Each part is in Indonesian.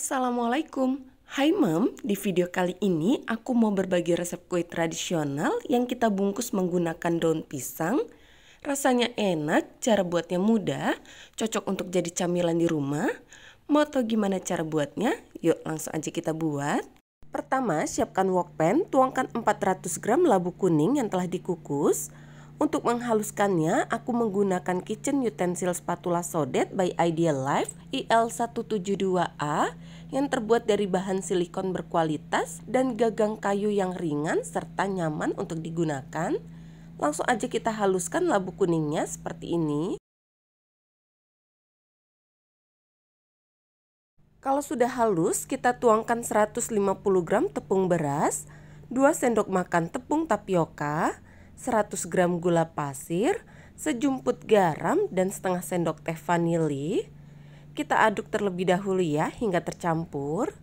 Assalamualaikum. Hai Mom, di video kali ini aku mau berbagi resep kue tradisional yang kita bungkus menggunakan daun pisang. Rasanya enak, cara buatnya mudah, cocok untuk jadi camilan di rumah. Mau tau gimana cara buatnya? Yuk langsung aja kita buat. Pertama, siapkan wok pan, tuangkan 400 gram labu kuning yang telah dikukus. Untuk menghaluskannya, aku menggunakan kitchen utensil spatula sodet by Ideal Life IL172A yang terbuat dari bahan silikon berkualitas dan gagang kayu yang ringan serta nyaman untuk digunakan. Langsung aja kita haluskan labu kuningnya seperti ini. Kalau sudah halus, kita tuangkan 150 gram tepung beras, 2 sendok makan tepung tapioka, 100 gram gula pasir, sejumput garam dan setengah sendok teh vanili. Kita aduk terlebih dahulu ya hingga tercampur.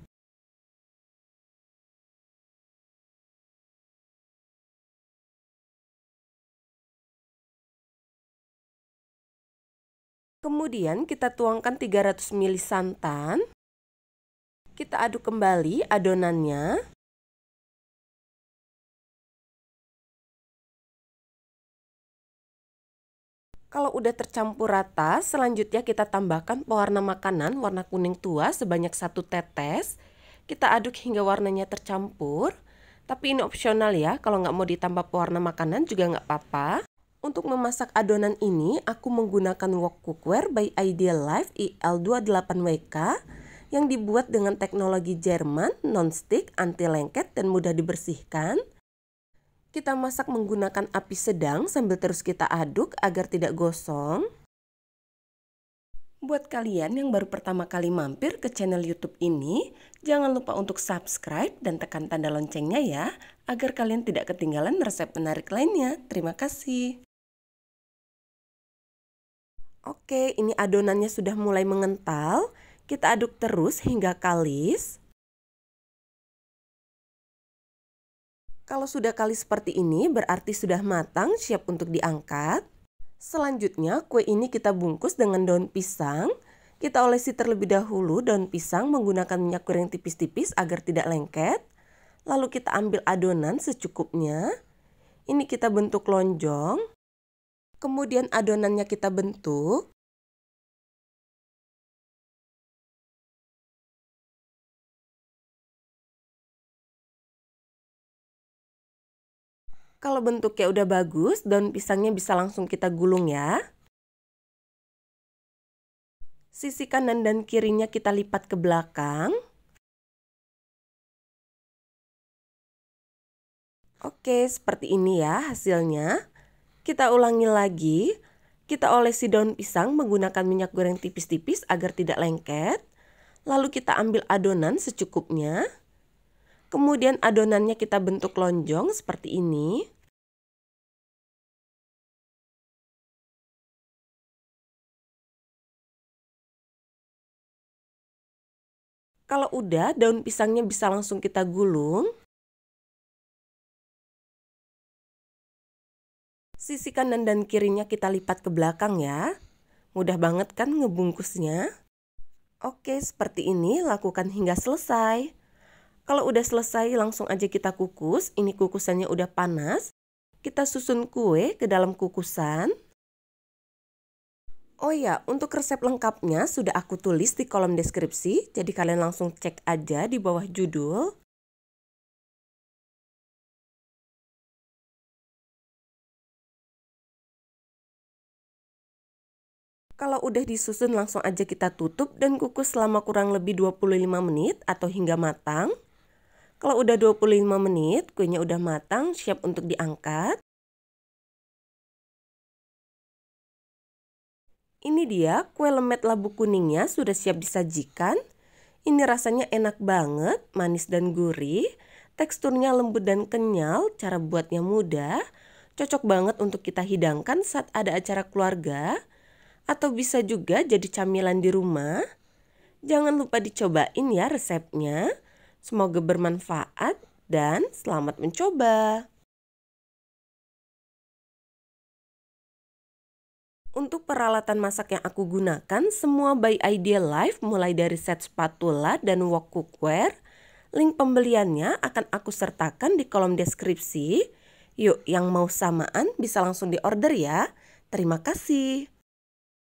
Kemudian kita tuangkan 300 ml santan. Kita aduk kembali adonannya. kalau udah tercampur rata, selanjutnya kita tambahkan pewarna makanan warna kuning tua sebanyak satu tetes. Kita aduk hingga warnanya tercampur. Tapi ini opsional ya, kalau nggak mau ditambah pewarna makanan juga nggak apa-apa. Untuk memasak adonan ini, aku menggunakan wok cookware by Ideal Life IL28WK yang dibuat dengan teknologi Jerman, non-stick, anti lengket, dan mudah dibersihkan. Kita masak menggunakan api sedang sambil terus kita aduk agar tidak gosong. Buat kalian yang baru pertama kali mampir ke channel YouTube ini, jangan lupa untuk subscribe dan tekan tanda loncengnya ya, agar kalian tidak ketinggalan resep menarik lainnya. Terima kasih. Oke, ini adonannya sudah mulai mengental. Kita aduk terus hingga kalis. Kalau sudah kali seperti ini berarti sudah matang siap untuk diangkat. Selanjutnya kue ini kita bungkus dengan daun pisang. Kita olesi terlebih dahulu daun pisang menggunakan minyak goreng tipis-tipis agar tidak lengket. Lalu kita ambil adonan secukupnya. Ini kita bentuk lonjong. Kemudian adonannya kita bentuk. kalau bentuknya udah bagus, daun pisangnya bisa langsung kita gulung ya. Sisi kanan dan kirinya kita lipat ke belakang. Oke, seperti ini ya hasilnya. Kita ulangi lagi. Kita olesi daun pisang menggunakan minyak goreng tipis-tipis agar tidak lengket. Lalu kita ambil adonan secukupnya. Kemudian adonannya kita bentuk lonjong seperti ini. Kalau udah, daun pisangnya bisa langsung kita gulung. Sisi kanan dan kirinya kita lipat ke belakang ya. Mudah banget kan ngebungkusnya? Oke, seperti ini lakukan hingga selesai. Kalau udah selesai, langsung aja kita kukus. Ini kukusannya udah panas. Kita susun kue ke dalam kukusan. Oh ya, untuk resep lengkapnya sudah aku tulis di kolom deskripsi, jadi kalian langsung cek aja di bawah judul. Kalau udah disusun langsung aja kita tutup dan kukus selama kurang lebih 25 menit atau hingga matang. Kalau udah 25 menit, kuenya udah matang, siap untuk diangkat. Ini dia kue lemet labu kuningnya sudah siap disajikan. Ini rasanya enak banget, manis dan gurih. Teksturnya lembut dan kenyal, cara buatnya mudah. Cocok banget untuk kita hidangkan saat ada acara keluarga. Atau bisa juga jadi camilan di rumah. Jangan lupa dicobain ya resepnya. Semoga bermanfaat dan selamat mencoba. Untuk peralatan masak yang aku gunakan, semua by Ideal Life mulai dari set spatula dan wok cookware. Link pembeliannya akan aku sertakan di kolom deskripsi. Yuk, yang mau samaan bisa langsung diorder ya. Terima kasih.